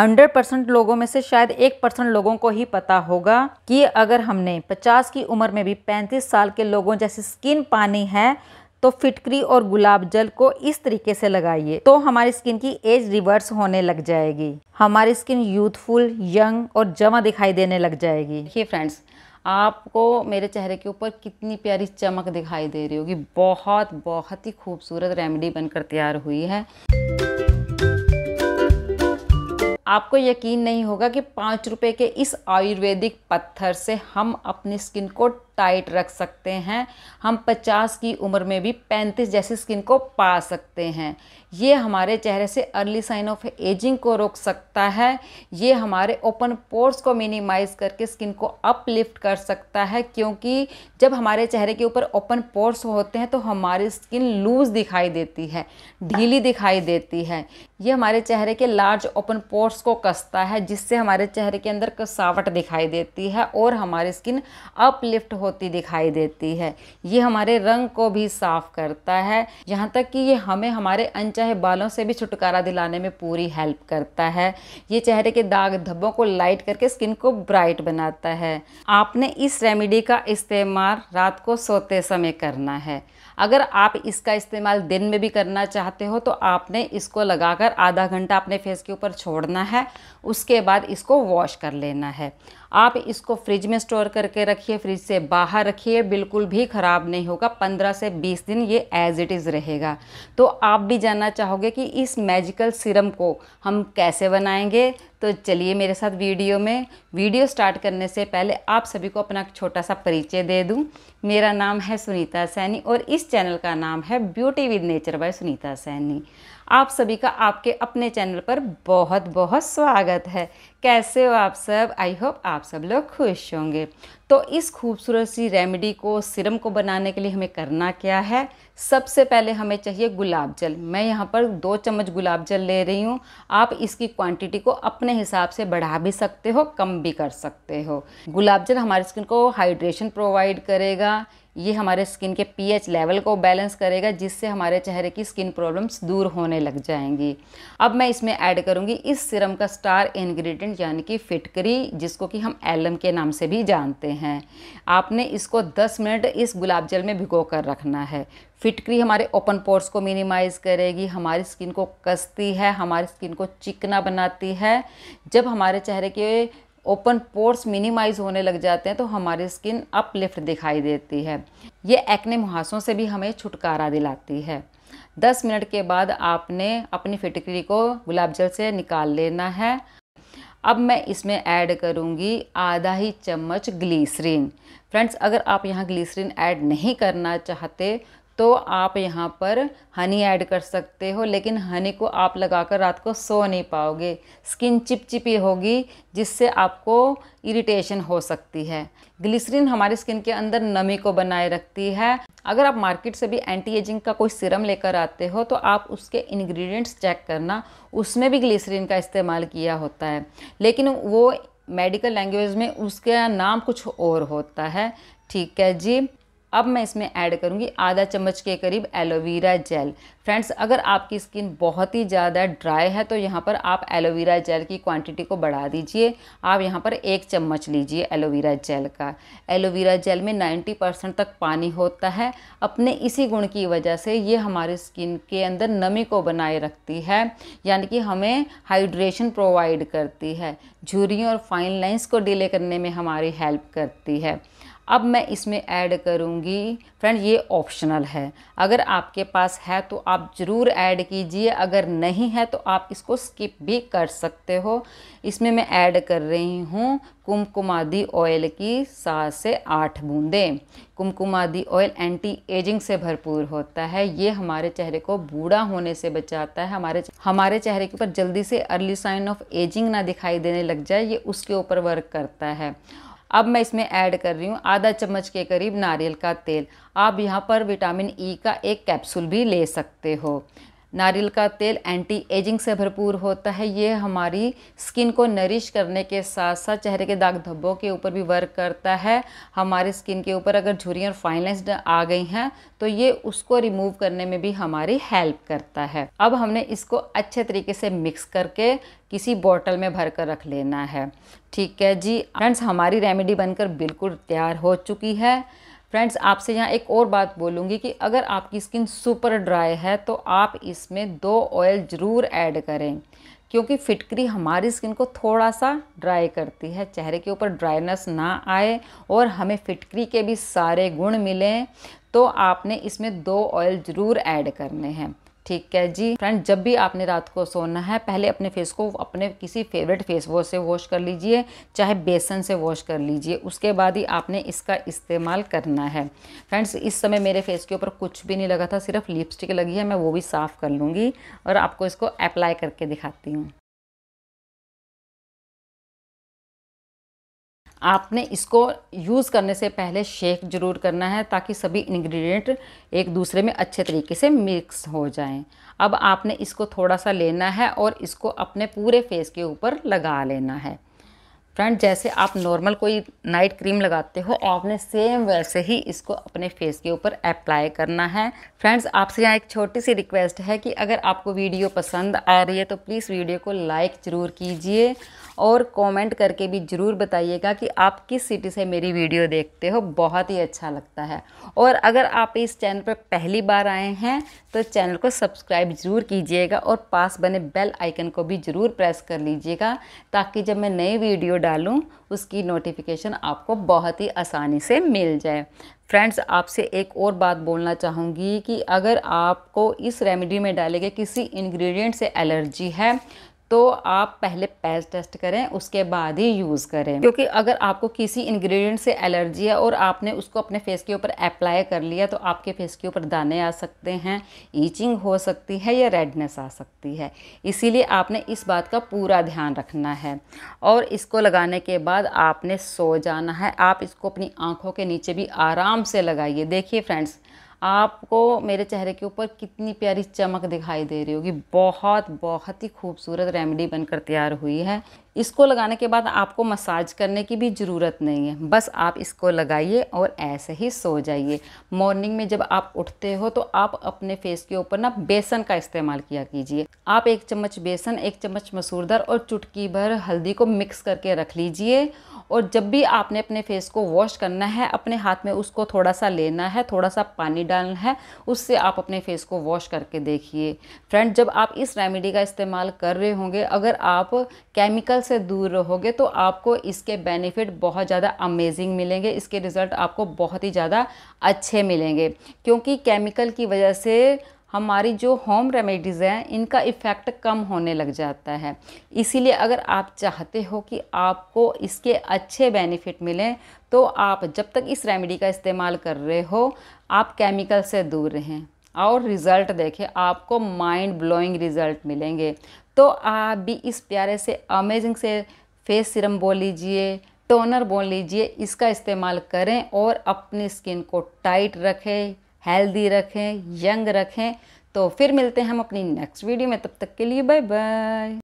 Hundred percent लोगों में से शायद एक परसेंट लोगों को ही पता होगा कि अगर हमने पचास की उम्र में भी पैंतीस साल के लोगों जैसी स्किन पानी है तो फिटकरी और गुलाब जल को इस तरीके से लगाइए तो हमारी स्किन की एज रिवर्स होने लग जाएगी हमारी स्किन यूथफुल यंग और जमा दिखाई देने लग जाएगी देखिए फ्रेंड्स आपको मेरे चेहरे के ऊपर कितनी प्यारी चमक दिखाई दे रही होगी बहुत बहुत ही खूबसूरत रेमेडी बनकर तैयार हुई है आपको यकीन नहीं होगा कि पाँच रुपये के इस आयुर्वेदिक पत्थर से हम अपनी स्किन को टाइट रख सकते हैं हम 50 की उम्र में भी 35 जैसी स्किन को पा सकते हैं ये हमारे चेहरे से अर्ली साइन ऑफ एजिंग को रोक सकता है ये हमारे ओपन पोर्स को मिनिमाइज़ करके स्किन को अपलिफ्ट कर सकता है क्योंकि जब हमारे चेहरे के ऊपर ओपन पोर्स होते हैं तो हमारी स्किन लूज दिखाई देती है ढीली दिखाई देती है ये हमारे चेहरे के लार्ज ओपन पोर्स को कसता है जिससे हमारे चेहरे के अंदर कसावट दिखाई देती है और हमारी स्किन अपलिफ्ट हो होती दिखाई देती है ये हमारे रंग को भी साफ करता है यहाँ तक कि ये हमें हमारे अनचाहे बालों से भी छुटकारा दिलाने में पूरी हेल्प करता है ये चेहरे के दाग धब्बों को लाइट करके स्किन को ब्राइट बनाता है आपने इस रेमेडी का इस्तेमाल रात को सोते समय करना है अगर आप इसका इस्तेमाल दिन में भी करना चाहते हो तो आपने इसको लगाकर आधा घंटा अपने फेस के ऊपर छोड़ना है उसके बाद इसको वॉश कर लेना है आप इसको फ्रिज में स्टोर करके रखिए फ्रिज से बाहर रखिए बिल्कुल भी ख़राब नहीं होगा पंद्रह से बीस दिन ये एज इट इज़ रहेगा तो आप भी जानना चाहोगे कि इस मैजिकल सिरम को हम कैसे बनाएंगे तो चलिए मेरे साथ वीडियो में वीडियो स्टार्ट करने से पहले आप सभी को अपना छोटा सा परिचय दे दूं मेरा नाम है सुनीता सैनी और इस चैनल का नाम है beauty with nature by Sunita Saini आप सभी का आपके अपने चैनल पर बहुत बहुत स्वागत है कैसे हो आप सब आई होप आप सब लोग खुश होंगे तो इस खूबसूरत सी रेमेडी को सिरम को बनाने के लिए हमें करना क्या है सबसे पहले हमें चाहिए गुलाब जल मैं यहाँ पर दो चम्मच गुलाब जल ले रही हूँ आप इसकी क्वांटिटी को अपने हिसाब से बढ़ा भी सकते हो कम भी कर सकते हो गुलाब जल हमारी स्किन को हाइड्रेशन प्रोवाइड करेगा ये हमारे स्किन के पीएच लेवल को बैलेंस करेगा जिससे हमारे चेहरे की स्किन प्रॉब्लम्स दूर होने लग जाएंगी अब मैं इसमें ऐड करूँगी इस सिरम का स्टार इन्ग्रीडियंट यानी कि फिटकरी जिसको कि हम एलम के नाम से भी जानते हैं आपने इसको 10 मिनट इस गुलाब जल में भिगो कर रखना है फिटकरी हमारे ओपन पोर्ट्स को मिनिमाइज़ करेगी हमारी स्किन को कसती है हमारी स्किन को चिकना बनाती है जब हमारे चेहरे के ओपन पोर्स मिनिमाइज होने लग जाते हैं तो हमारी स्किन अपलिफ्ट दिखाई देती है ये एक्ने मुहासों से भी हमें छुटकारा दिलाती है 10 मिनट के बाद आपने अपनी फिटकरी को गुलाब जल से निकाल लेना है अब मैं इसमें ऐड करूँगी आधा ही चम्मच ग्लीसरीन फ्रेंड्स अगर आप यहाँ ग्लीसरीन ऐड नहीं करना चाहते तो आप यहाँ पर हनी ऐड कर सकते हो लेकिन हनी को आप लगाकर रात को सो नहीं पाओगे स्किन चिपचिपी होगी जिससे आपको इरिटेशन हो सकती है ग्लिसरीन हमारी स्किन के अंदर नमी को बनाए रखती है अगर आप मार्केट से भी एंटी एजिंग का कोई सिरम लेकर आते हो तो आप उसके इंग्रेडिएंट्स चेक करना उसमें भी ग्लिसरीन का इस्तेमाल किया होता है लेकिन वो मेडिकल लैंग्वेज में उसका नाम कुछ और होता है ठीक है जी अब मैं इसमें ऐड करूँगी आधा चम्मच के करीब एलोवेरा जेल फ्रेंड्स अगर आपकी स्किन बहुत ही ज़्यादा ड्राई है तो यहाँ पर आप एलोवेरा जेल की क्वांटिटी को बढ़ा दीजिए आप यहाँ पर एक चम्मच लीजिए एलोवेरा जेल का एलोवेरा जेल में 90 परसेंट तक पानी होता है अपने इसी गुण की वजह से ये हमारे स्किन के अंदर नमी को बनाए रखती है यानी कि हमें हाइड्रेशन प्रोवाइड करती है झुरियों और फाइन लाइंस को डिले करने में हमारी हेल्प करती है अब मैं इसमें ऐड करूँगी फ्रेंड ये ऑप्शनल है अगर आपके पास है तो आप ज़रूर ऐड कीजिए अगर नहीं है तो आप इसको स्किप भी कर सकते हो इसमें मैं ऐड कर रही हूँ कुमकुमादी ऑयल की सात से आठ बूंदें कुमकुमादी ऑयल एंटी एजिंग से भरपूर होता है ये हमारे चेहरे को बूढ़ा होने से बचाता है हमारे हमारे चेहरे के ऊपर जल्दी से अर्ली साइन ऑफ एजिंग ना दिखाई देने लग जाए ये उसके ऊपर वर्क करता है अब मैं इसमें ऐड कर रही हूँ आधा चम्मच के करीब नारियल का तेल आप यहाँ पर विटामिन ई e का एक कैप्सूल भी ले सकते हो नारियल का तेल एंटी एजिंग से भरपूर होता है ये हमारी स्किन को नरिश करने के साथ साथ चेहरे के दाग धब्बों के ऊपर भी वर्क करता है हमारी स्किन के ऊपर अगर झुरियाँ और फाइनलाइज आ गई हैं तो ये उसको रिमूव करने में भी हमारी हेल्प करता है अब हमने इसको अच्छे तरीके से मिक्स करके किसी बॉटल में भर कर रख लेना है ठीक है जी फ्रेंड्स हमारी रेमेडी बनकर बिल्कुल तैयार हो चुकी है फ्रेंड्स आपसे यहाँ एक और बात बोलूँगी कि अगर आपकी स्किन सुपर ड्राई है तो आप इसमें दो ऑयल ज़रूर ऐड करें क्योंकि फिटकरी हमारी स्किन को थोड़ा सा ड्राई करती है चेहरे के ऊपर ड्राइनेस ना आए और हमें फिटकरी के भी सारे गुण मिलें तो आपने इसमें दो ऑयल ज़रूर ऐड करने हैं ठीक है जी फ्रेंड जब भी आपने रात को सोना है पहले अपने फेस को अपने किसी फेवरेट फेस वॉश से वॉश कर लीजिए चाहे बेसन से वॉश कर लीजिए उसके बाद ही आपने इसका इस्तेमाल करना है फ्रेंड्स इस समय मेरे फेस के ऊपर कुछ भी नहीं लगा था सिर्फ लिपस्टिक लगी है मैं वो भी साफ़ कर लूँगी और आपको इसको अप्लाई करके दिखाती हूँ आपने इसको यूज़ करने से पहले शेक ज़रूर करना है ताकि सभी इंग्रेडिएंट एक दूसरे में अच्छे तरीके से मिक्स हो जाएं। अब आपने इसको थोड़ा सा लेना है और इसको अपने पूरे फेस के ऊपर लगा लेना है फ्रेंड जैसे आप नॉर्मल कोई नाइट क्रीम लगाते हो आपने सेम वैसे ही इसको अपने फेस के ऊपर अप्लाई करना है फ्रेंड्स आपसे यहाँ एक छोटी सी रिक्वेस्ट है कि अगर आपको वीडियो पसंद आ रही है तो प्लीज़ वीडियो को लाइक ज़रूर कीजिए और कमेंट करके भी ज़रूर बताइएगा कि आप किस सिटी से मेरी वीडियो देखते हो बहुत ही अच्छा लगता है और अगर आप इस चैनल पर पहली बार आए हैं तो चैनल को सब्सक्राइब ज़रूर कीजिएगा और पास बने बेल आइकन को भी ज़रूर प्रेस कर लीजिएगा ताकि जब मैं नई वीडियो डालूं उसकी नोटिफिकेशन आपको बहुत ही आसानी से मिल जाए फ्रेंड्स आपसे एक और बात बोलना चाहूँगी कि अगर आपको इस रेमेडी में डाले गए किसी इंग्रेडिएंट से एलर्जी है तो आप पहले पैच टेस्ट करें उसके बाद ही यूज़ करें क्योंकि अगर आपको किसी इंग्रेडिएंट से एलर्जी है और आपने उसको अपने फेस के ऊपर अप्लाई कर लिया तो आपके फेस के ऊपर दाने आ सकते हैं ईचिंग हो सकती है या रेडनेस आ सकती है इसीलिए आपने इस बात का पूरा ध्यान रखना है और इसको लगाने के बाद आपने सो जाना है आप इसको अपनी आँखों के नीचे भी आराम से लगाइए देखिए फ्रेंड्स आपको मेरे चेहरे के ऊपर कितनी प्यारी चमक दिखाई दे रही होगी बहुत बहुत ही खूबसूरत रेमेडी बनकर तैयार हुई है इसको लगाने के बाद आपको मसाज करने की भी ज़रूरत नहीं है बस आप इसको लगाइए और ऐसे ही सो जाइए मॉर्निंग में जब आप उठते हो तो आप अपने फेस के ऊपर ना बेसन का इस्तेमाल किया कीजिए आप एक चम्मच बेसन एक चम्मच मसूर दाल और चुटकी भर हल्दी को मिक्स करके रख लीजिए और जब भी आपने अपने फेस को वॉश करना है अपने हाथ में उसको थोड़ा सा लेना है थोड़ा सा पानी डालना है उससे आप अपने फेस को वॉश करके देखिए फ्रेंड जब आप इस रेमेडी का इस्तेमाल कर रहे होंगे अगर आप केमिकल से दूर रहोगे तो आपको इसके बेनिफिट बहुत ज़्यादा अमेजिंग मिलेंगे इसके रिज़ल्ट आपको बहुत ही ज़्यादा अच्छे मिलेंगे क्योंकि केमिकल की वजह से हमारी जो होम रेमेडीज़ हैं इनका इफ़ेक्ट कम होने लग जाता है इसीलिए अगर आप चाहते हो कि आपको इसके अच्छे बेनिफिट मिलें तो आप जब तक इस रेमेडी का इस्तेमाल कर रहे हो आप केमिकल से दूर रहें और रिज़ल्ट देखें आपको माइंड ब्लोइंग रिज़ल्ट मिलेंगे तो आप भी इस प्यारे से अमेजिंग से फेस सिरम बोल लीजिए टोनर बोल लीजिए इसका इस्तेमाल करें और अपनी स्किन को टाइट रखें हेल्दी रखें यंग रखें तो फिर मिलते हैं हम अपनी नेक्स्ट वीडियो में तब तक के लिए बाय बाय